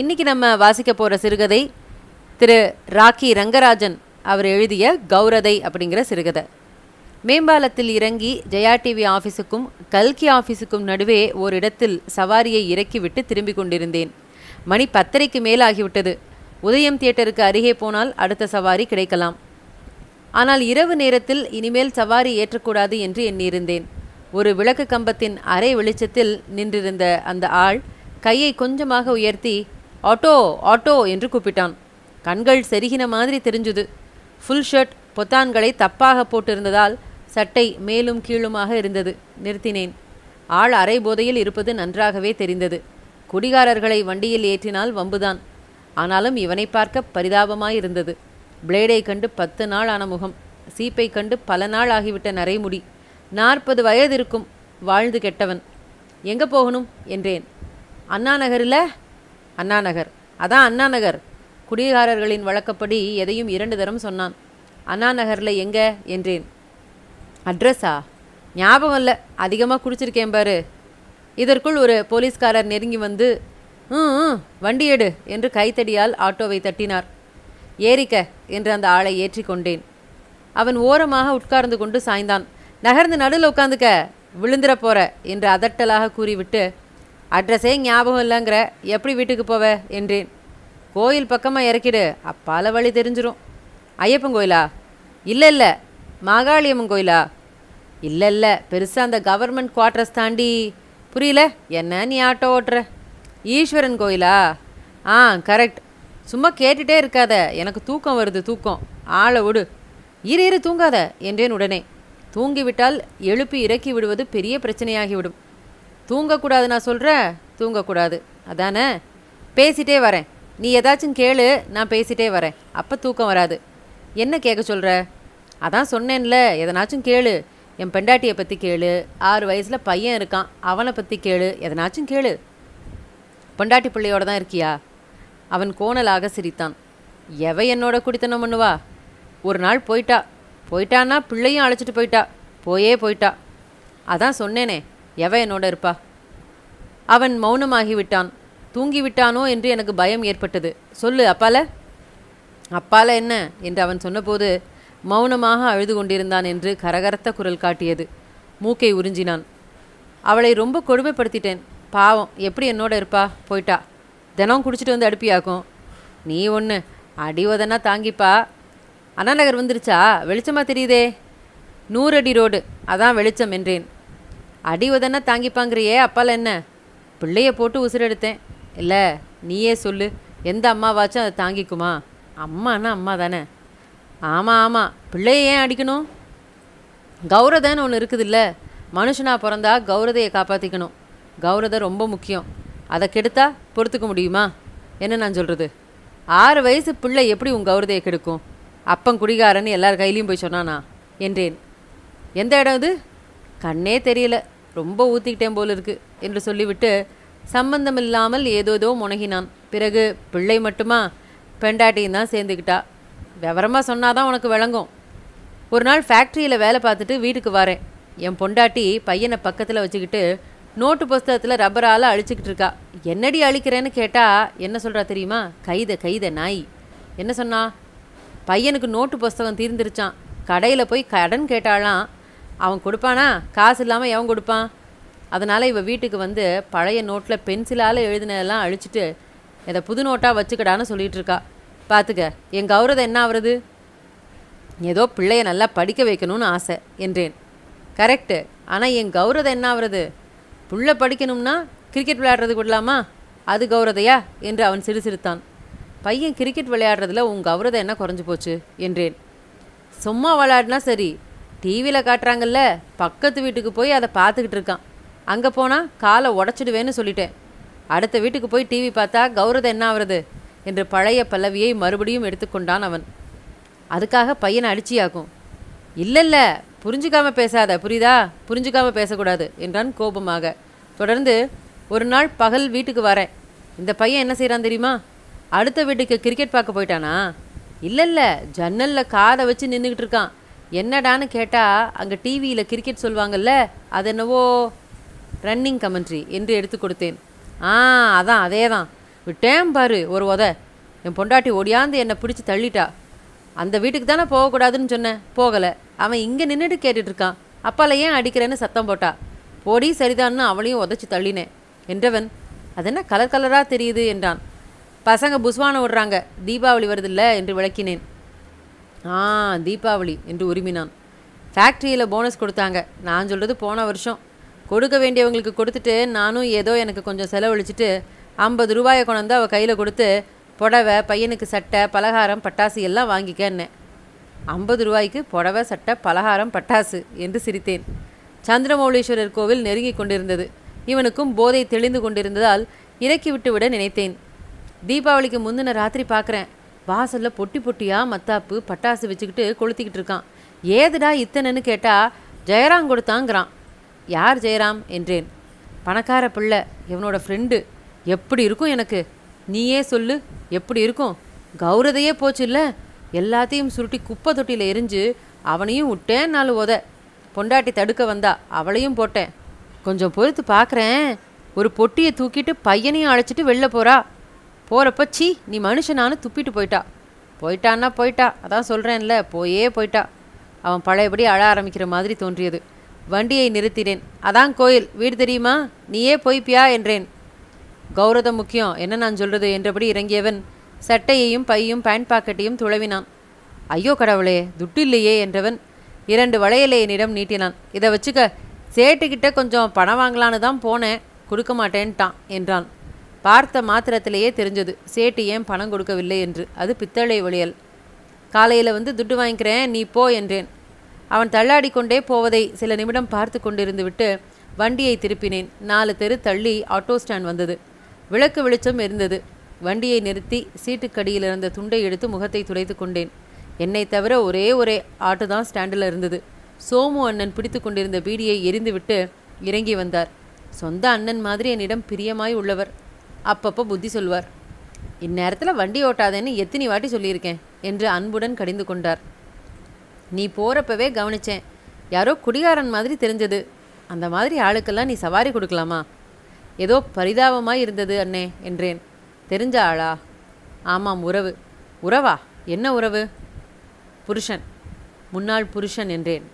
இன்னைக்கு நம்ம வாசிக்க போகிற சிறுகதை திரு ராக்கி ரங்கராஜன் அவர் எழுதிய கௌரதை அப்படிங்கிற சிறுகதை மேம்பாலத்தில் இறங்கி ஜெயா டிவி ஆஃபீஸுக்கும் கல்கி ஆஃபீஸுக்கும் நடுவே ஓரிடத்தில் இடத்தில் சவாரியை இறக்கிவிட்டு திரும்பி கொண்டிருந்தேன் மணி பத்தரைக்கு மேலாகிவிட்டது உதயம் தியேட்டருக்கு அருகே போனால் அடுத்த சவாரி கிடைக்கலாம் ஆனால் இரவு நேரத்தில் இனிமேல் சவாரி ஏற்றக்கூடாது என்று எண்ணியிருந்தேன் ஒரு விளக்கு கம்பத்தின் அரை வெளிச்சத்தில் நின்றிருந்த அந்த ஆள் கையை கொஞ்சமாக உயர்த்தி ஆட்டோ ஆட்டோ என்று கூப்பிட்டான் கண்கள் செருகின மாதிரி தெரிஞ்சுது ஃபுல் ஷர்ட் பொத்தான்களை தப்பாக போட்டிருந்ததால் சட்டை மேலும் கீழுமாக இருந்தது நிறுத்தினேன் ஆள் அரை போதையில் இருப்பது நன்றாகவே தெரிந்தது குடிகாரர்களை வண்டியில் ஏற்றினால் வம்புதான் ஆனாலும் இவனை பார்க்க பரிதாபமாயிருந்தது பிளேடை கண்டு பத்து நாள் ஆன முகம் சீப்பை கண்டு பல நாள் ஆகிவிட்ட நரைமுடி நாற்பது வயது இருக்கும் வாழ்ந்து கெட்டவன் எங்கே போகணும் என்றேன் அண்ணா நகரில் அண்ணாநகர் அதான் அண்ணாநகர் குடிகாரர்களின் வழக்கப்படி எதையும் இரண்டு தரம் சொன்னான் அண்ணாநகரில் எங்க எங்கே என்றேன் அட்ரஸா ஞாபகம் இல்லை அதிகமாக குடிச்சிருக்கேன் பாரு இதற்குள் ஒரு போலீஸ்காரர் நெருங்கி வந்து ம் வண்டி எடு என்று கைத்தடியால் ஆட்டோவை தட்டினார் ஏறிக்க என்று அந்த ஆளை ஏற்றி கொண்டேன் அவன் ஓரமாக உட்கார்ந்து கொண்டு சாய்ந்தான் நகர்ந்து நடுவில் உட்காந்துக்க விழுந்துற போற என்று அதட்டலாக கூறிவிட்டு அட்ரஸே ஞாபகம் இல்லைங்கிற எப்படி வீட்டுக்கு போவ என்றேன் கோயில் பக்கமாக இறக்கிடு அப்பால வழி தெரிஞ்சிடும் ஐயப்பன் கோயிலா இல்லை இல்லை மாகாளியம்மன் கோயிலா இல்லை இல்லை பெருசாக அந்த கவர்மெண்ட் குவார்ட்டர்ஸ் தாண்டி புரியல என்ன நீ ஆட்டோ ஓட்டுற ஈஸ்வரன் கோயிலா ஆ கரெக்ட் சும்மா கேட்டுகிட்டே இருக்காத எனக்கு தூக்கம் வருது தூக்கம் ஆளை விடு இரு இரு தூங்காத என்றேன் உடனே தூங்கிவிட்டால் எழுப்பி இறக்கி விடுவது பெரிய பிரச்சனையாகிவிடும் தூங்கக்கூடாது நான் சொல்கிறேன் தூங்கக்கூடாது அதானே பேசிட்டே வரேன் நீ ஏதாச்சும் கேளு நான் பேசிட்டே வரேன் அப்போ தூக்கம் வராது என்ன கேட்க சொல்கிற அதான் சொன்னேன்ல எதனாச்சும் கேளு என் பெண்டாட்டியை பற்றி கேளு ஆறு வயசில் பையன் இருக்கான் அவனை பற்றி கேளு எதனாச்சும் கேளு பெண்டாட்டி பிள்ளையோட தான் இருக்கியா அவன் கோணலாக சிரித்தான் எவை என்னோட குடித்தனம் பண்ணுவா ஒரு நாள் போயிட்டா போயிட்டான்னா பிள்ளையும் அழைச்சிட்டு போயிட்டா போயே போயிட்டா அதான் சொன்னேனே எவ என்னோட இருப்பா அவன் மௌனமாகிவிட்டான் தூங்கிவிட்டானோ என்று எனக்கு பயம் ஏற்பட்டது சொல்லு அப்பால அப்பால என்ன என்று அவன் சொன்னபோது மௌனமாக அழுது கொண்டிருந்தான் என்று கரகரத்த குரல் காட்டியது மூக்கை உறிஞ்சினான் அவளை ரொம்ப கொடுமைப்படுத்திட்டேன் பாவம் எப்படி என்னோட இருப்பா போயிட்டா தினம் குடிச்சிட்டு வந்து அடுப்பியாக்கும் நீ ஒன்று அடிவதனா தாங்கிப்பா அண்ணா நகர் வந்துருச்சா வெளிச்சமாக தெரியுதே நூறு அடி ரோடு அதான் வெளிச்சம் என்றேன் அடி உதனா தாங்கிப்பாங்கிறியே அப்பால் என்ன பிள்ளைய போட்டு உசுரெடுத்தேன் இல்லை நீயே சொல்லு எந்த அம்மாவாச்சும் அதை தாங்கிக்குமா அம்மானா அம்மா தானே ஆமாம் ஆமாம் பிள்ளைய ஏன் அடிக்கணும் கௌரதன்னு ஒன்று இருக்குதுல்ல மனுஷனாக பிறந்தா கௌரதையை காப்பாற்றிக்கணும் கௌரதம் ரொம்ப முக்கியம் அதை கெடுத்தா பொறுத்துக்க முடியுமா என்ன நான் சொல்கிறது ஆறு வயசு பிள்ளை எப்படி உன் கௌரதையை கெடுக்கும் அப்பன் குடிகாரன்னு எல்லார் கையிலையும் போய் சொன்னானா என்றேன் எந்த இடம் இது கண்ணே தெரியல ரொம்ப ஊற்றிக்கிட்டேன் போல் இருக்கு என்று சொல்லிவிட்டு சம்பந்தமில்லாமல் ஏதோதோ முனகினான் பிறகு பிள்ளை மட்டுமா பெண்டாட்டியும் தான் சேர்ந்துக்கிட்டா விவரமாக சொன்னாதான் உனக்கு விளங்கும் ஒரு நாள் ஃபேக்ட்ரியில் வேலை பார்த்துட்டு வீட்டுக்கு வரேன் என் பொண்டாட்டி பையனை பக்கத்தில் வச்சுக்கிட்டு நோட்டு புஸ்தகத்தில் ரப்பரால் அழிச்சிக்கிட்டு இருக்கா என்னடி அழிக்கிறேன்னு கேட்டால் என்ன சொல்கிறா தெரியுமா கைத கைத நாய் என்ன சொன்னா பையனுக்கு நோட்டு புஸ்தகம் தீர்ந்துருச்சான் கடையில் போய் கடன் கேட்டாலாம் அவன் கொடுப்பானா காசு இல்லாமல் எவன் கொடுப்பான் அதனால் இவன் வீட்டுக்கு வந்து பழைய நோட்டில் பென்சிலால் எழுதினதெல்லாம் அழிச்சிட்டு இதை புது நோட்டாக வச்சுக்கடான்னு சொல்லிகிட்ருக்கா பார்த்துக்க என் கௌரதம் என்ன ஆகுறது ஏதோ பிள்ளைய நல்லா படிக்க வைக்கணும்னு ஆசை என்றேன் கரெக்டு ஆனால் என் கௌரதம் என்ன ஆகுறது புள்ள படிக்கணும்னா கிரிக்கெட் விளையாடுறது கொடுலாமா அது கௌரதையா என்று அவன் சிறுசிறுத்தான் பையன் கிரிக்கெட் விளையாடுறதுல உன் கௌரதம் என்ன குறைஞ்சி போச்சு என்றேன் சும்மா விளையாடினா சரி டிவியில் காட்டுறாங்கல்ல பக்கத்து வீட்டுக்கு போய் அதை பார்த்துக்கிட்டு இருக்கான் அங்கே போனால் காலை உடச்சிடுவேன்னு சொல்லிட்டேன் அடுத்த வீட்டுக்கு போய் டிவி பார்த்தா கௌரத என்ன ஆகுறது என்று பழைய பல்லவியை மறுபடியும் எடுத்துக்கொண்டான் அவன் அதுக்காக பையனை அடிச்சியாக்கும் இல்லை இல்லை புரிஞ்சுக்காம பேசாத புரியுதா புரிஞ்சுக்காம பேசக்கூடாது என்றான் கோபமாக தொடர்ந்து ஒரு நாள் பகல் வீட்டுக்கு வரேன் இந்த பையன் என்ன செய்கிறான் தெரியுமா அடுத்த வீட்டுக்கு கிரிக்கெட் பார்க்க போயிட்டானா இல்லை இல்லை ஜன்னலில் காதை வச்சு நின்றுக்கிட்டு இருக்கான் என்னடான்னு கேட்டால் அங்கே டிவியில் கிரிக்கெட் சொல்லுவாங்கல்ல அது என்னவோ ரன்னிங் கமெண்ட்ரி என்று எடுத்து கொடுத்தேன் ஆ அதான் அதே தான் விட்டேன் பாரு ஒரு உத என் பொண்டாட்டி ஒடியாந்து என்னை பிடிச்சி தள்ளிட்டா அந்த வீட்டுக்கு தானே போகக்கூடாதுன்னு சொன்னேன் போகலை அவன் இங்கே நின்றுட்டு இருக்கான் அப்பால ஏன் அடிக்கிறேன்னு சத்தம் போட்டா போடி சரிதான்னு அவளையும் உதச்சி தள்ளினேன் என்றவன் அது என்ன கலர் கலராக தெரியுது என்றான் பசங்க புஸ்வானை விடுறாங்க தீபாவளி வருதில்ல என்று விளக்கினேன் ஆ தீபாவளி என்று உரிமினான் ஃபேக்ட்ரியில் போனஸ் கொடுத்தாங்க நான் சொல்கிறது போன வருஷம் கொடுக்க வேண்டியவங்களுக்கு கொடுத்துட்டு நானும் ஏதோ எனக்கு கொஞ்சம் செலவழிச்சிட்டு ஐம்பது ரூபாயை கொண்டாந்து அவள் கையில் கொடுத்து புடவை பையனுக்கு சட்டை பலகாரம் பட்டாசு எல்லாம் வாங்கிக்கன்னேன் ஐம்பது ரூபாய்க்கு புடவை சட்டை பலகாரம் பட்டாசு என்று சிரித்தேன் சந்திரமௌலீஸ்வரர் கோவில் நெருங்கி கொண்டிருந்தது இவனுக்கும் போதை தெளிந்து கொண்டிருந்ததால் விட்டு விட நினைத்தேன் தீபாவளிக்கு முந்தின ராத்திரி பார்க்குறேன் வாசலில் பொட்டி பொட்டியாக மத்தாப்பு பட்டாசு வச்சுக்கிட்டு கொளுத்திக்கிட்டு இருக்கான் ஏதுடா இத்தனைன்னு கேட்டால் ஜெயராம் கொடுத்தாங்கிறான் யார் ஜெயராம் என்றேன் பணக்கார பிள்ளை இவனோட ஃப்ரெண்டு எப்படி இருக்கும் எனக்கு நீயே சொல்லு எப்படி இருக்கும் கௌரதையே போச்சு இல்லை எல்லாத்தையும் சுருட்டி குப்பை தொட்டியில் எரிஞ்சு அவனையும் விட்டேன் நாள் உத பொண்டாட்டி தடுக்க வந்தா அவளையும் போட்டேன் கொஞ்சம் பொறுத்து பார்க்குறேன் ஒரு பொட்டியை தூக்கிட்டு பையனையும் அழைச்சிட்டு வெளில போகிறா போகிறப்ப சீ நீ மனுஷனானு துப்பிட்டு போயிட்டா போயிட்டான்னா போயிட்டா அதான் சொல்கிறேன்ல போயே போயிட்டா அவன் பழையபடி அழ ஆரம்பிக்கிற மாதிரி தோன்றியது வண்டியை நிறுத்தினேன் அதான் கோயில் வீடு தெரியுமா நீயே போய்ப்பியா என்றேன் கௌரதம் முக்கியம் என்ன நான் சொல்கிறது என்றபடி இறங்கியவன் சட்டையையும் பையும் பேண்ட் பாக்கெட்டையும் துளவினான் ஐயோ கடவுளே துட்டு இல்லையே என்றவன் இரண்டு வளையலை என்னிடம் நீட்டினான் இதை வச்சுக்க சேட்டுக்கிட்ட கொஞ்சம் பணம் வாங்கலான்னு தான் போனேன் கொடுக்க மாட்டேன்ட்டான் என்றான் பார்த்த மாத்திரத்திலேயே தெரிஞ்சது சேட்டு ஏன் பணம் கொடுக்கவில்லை என்று அது பித்தளை ஒளியல் காலையில் வந்து துட்டு வாங்கிக்கிறேன் நீ போ என்றேன் அவன் தள்ளாடி கொண்டே போவதை சில நிமிடம் பார்த்து கொண்டிருந்துவிட்டு வண்டியை திருப்பினேன் நாலு தெரு தள்ளி ஆட்டோ ஸ்டாண்ட் வந்தது விளக்கு வெளிச்சம் இருந்தது வண்டியை நிறுத்தி சீட்டுக்கடியில் இருந்த துண்டை எடுத்து முகத்தை துடைத்து கொண்டேன் என்னை தவிர ஒரே ஒரே ஆட்டோ தான் ஸ்டாண்டில் இருந்தது சோமு அண்ணன் பிடித்து கொண்டிருந்த பீடியை எரிந்துவிட்டு இறங்கி வந்தார் சொந்த அண்ணன் மாதிரி என்னிடம் பிரியமாய் உள்ளவர் அப்பப்போ புத்தி சொல்வார் இந்நேரத்தில் வண்டி ஓட்டாதேன்னு எத்தனை வாட்டி சொல்லியிருக்கேன் என்று அன்புடன் கடிந்து கொண்டார் நீ போகிறப்பவே கவனித்தேன் யாரோ குடிகாரன் மாதிரி தெரிஞ்சது அந்த மாதிரி ஆளுக்கெல்லாம் நீ சவாரி கொடுக்கலாமா ஏதோ பரிதாபமாக இருந்தது அண்ணே என்றேன் தெரிஞ்ச ஆளா ஆமாம் உறவு உறவா என்ன உறவு புருஷன் முன்னாள் புருஷன் என்றேன்